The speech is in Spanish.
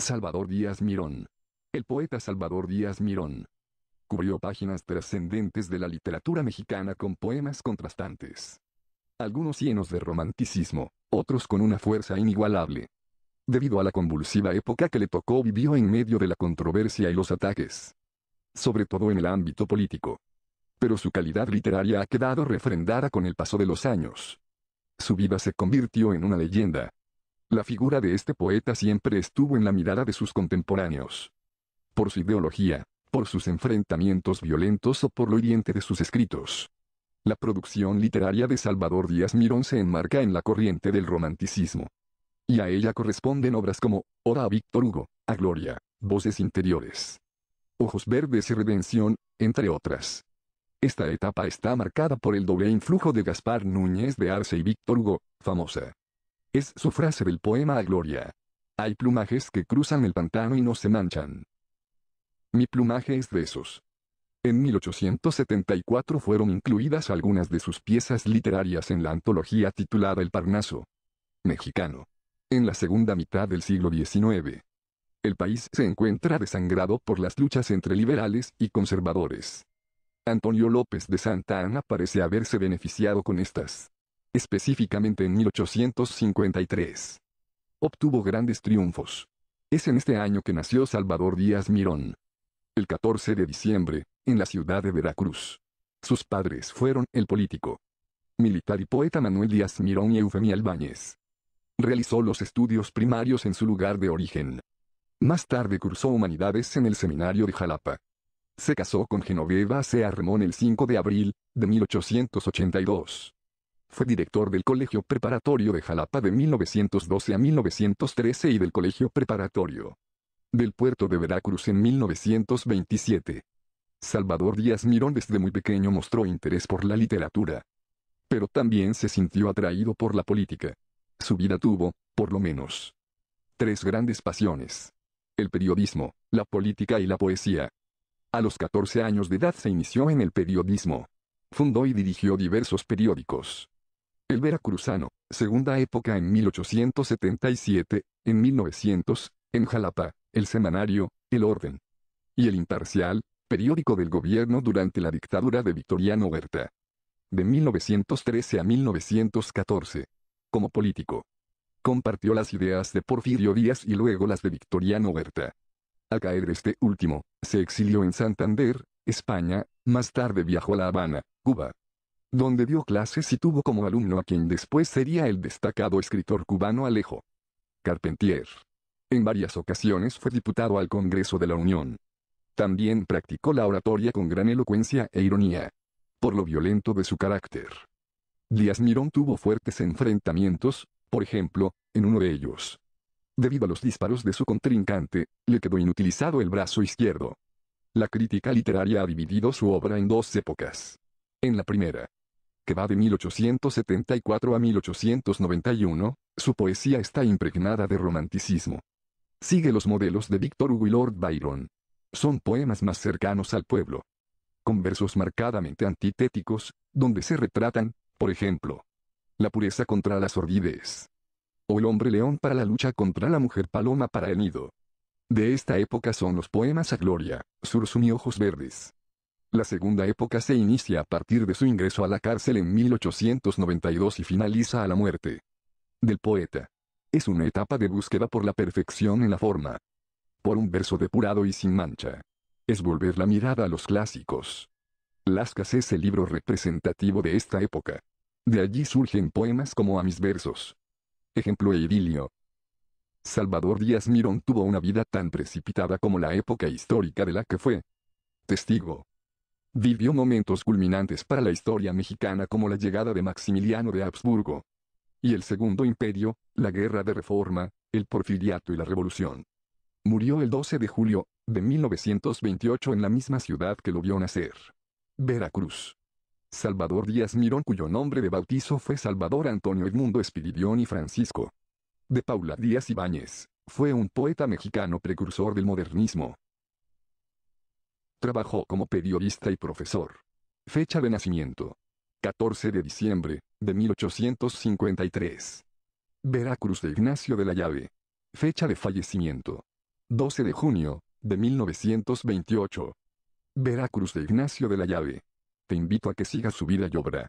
Salvador Díaz Mirón. El poeta Salvador Díaz Mirón. Cubrió páginas trascendentes de la literatura mexicana con poemas contrastantes. Algunos llenos de romanticismo, otros con una fuerza inigualable. Debido a la convulsiva época que le tocó vivió en medio de la controversia y los ataques. Sobre todo en el ámbito político. Pero su calidad literaria ha quedado refrendada con el paso de los años. Su vida se convirtió en una leyenda, la figura de este poeta siempre estuvo en la mirada de sus contemporáneos. Por su ideología, por sus enfrentamientos violentos o por lo hiriente de sus escritos. La producción literaria de Salvador Díaz Mirón se enmarca en la corriente del romanticismo. Y a ella corresponden obras como, Oda a Víctor Hugo, A Gloria, Voces Interiores, Ojos Verdes y Redención, entre otras. Esta etapa está marcada por el doble influjo de Gaspar Núñez de Arce y Víctor Hugo, famosa es su frase del poema a Gloria. Hay plumajes que cruzan el pantano y no se manchan. Mi plumaje es de esos. En 1874 fueron incluidas algunas de sus piezas literarias en la antología titulada El Parnaso. Mexicano. En la segunda mitad del siglo XIX. El país se encuentra desangrado por las luchas entre liberales y conservadores. Antonio López de Santa Ana parece haberse beneficiado con estas específicamente en 1853. Obtuvo grandes triunfos. Es en este año que nació Salvador Díaz Mirón. El 14 de diciembre, en la ciudad de Veracruz. Sus padres fueron el político, militar y poeta Manuel Díaz Mirón y Eufemia Albáñez. Realizó los estudios primarios en su lugar de origen. Más tarde cursó humanidades en el seminario de Jalapa. Se casó con Genoveva C. remón el 5 de abril de 1882. Fue director del Colegio Preparatorio de Jalapa de 1912 a 1913 y del Colegio Preparatorio del puerto de Veracruz en 1927. Salvador Díaz Mirón desde muy pequeño mostró interés por la literatura. Pero también se sintió atraído por la política. Su vida tuvo, por lo menos, tres grandes pasiones. El periodismo, la política y la poesía. A los 14 años de edad se inició en el periodismo. Fundó y dirigió diversos periódicos. El veracruzano, segunda época en 1877, en 1900, en Jalapa, el semanario, El Orden. Y el Imparcial, periódico del gobierno durante la dictadura de Victoriano Huerta. De 1913 a 1914. Como político. Compartió las ideas de Porfirio Díaz y luego las de Victoriano Huerta. Al caer este último, se exilió en Santander, España, más tarde viajó a La Habana, Cuba, donde dio clases y tuvo como alumno a quien después sería el destacado escritor cubano Alejo Carpentier. En varias ocasiones fue diputado al Congreso de la Unión. También practicó la oratoria con gran elocuencia e ironía. Por lo violento de su carácter. Díaz Mirón tuvo fuertes enfrentamientos, por ejemplo, en uno de ellos. Debido a los disparos de su contrincante, le quedó inutilizado el brazo izquierdo. La crítica literaria ha dividido su obra en dos épocas. En la primera, que va de 1874 a 1891, su poesía está impregnada de romanticismo. Sigue los modelos de Víctor Hugo y Lord Byron. Son poemas más cercanos al pueblo. Con versos marcadamente antitéticos, donde se retratan, por ejemplo, la pureza contra la sordidez. O el hombre león para la lucha contra la mujer paloma para el nido. De esta época son los poemas a Gloria, Sursum y Ojos Verdes. La segunda época se inicia a partir de su ingreso a la cárcel en 1892 y finaliza a la muerte del poeta. Es una etapa de búsqueda por la perfección en la forma, por un verso depurado y sin mancha. Es volver la mirada a los clásicos. Lascas es el libro representativo de esta época. De allí surgen poemas como A mis versos. Ejemplo e idilio. Salvador Díaz Mirón tuvo una vida tan precipitada como la época histórica de la que fue testigo. Vivió momentos culminantes para la historia mexicana como la llegada de Maximiliano de Habsburgo. Y el Segundo Imperio, la Guerra de Reforma, el Porfiriato y la Revolución. Murió el 12 de julio de 1928 en la misma ciudad que lo vio nacer. Veracruz. Salvador Díaz Mirón cuyo nombre de bautizo fue Salvador Antonio Edmundo Espiridión y Francisco. De Paula Díaz Ibáñez, fue un poeta mexicano precursor del modernismo. Trabajó como periodista y profesor. Fecha de nacimiento. 14 de diciembre, de 1853. Veracruz de Ignacio de la Llave. Fecha de fallecimiento. 12 de junio, de 1928. Veracruz de Ignacio de la Llave. Te invito a que sigas su vida y obra.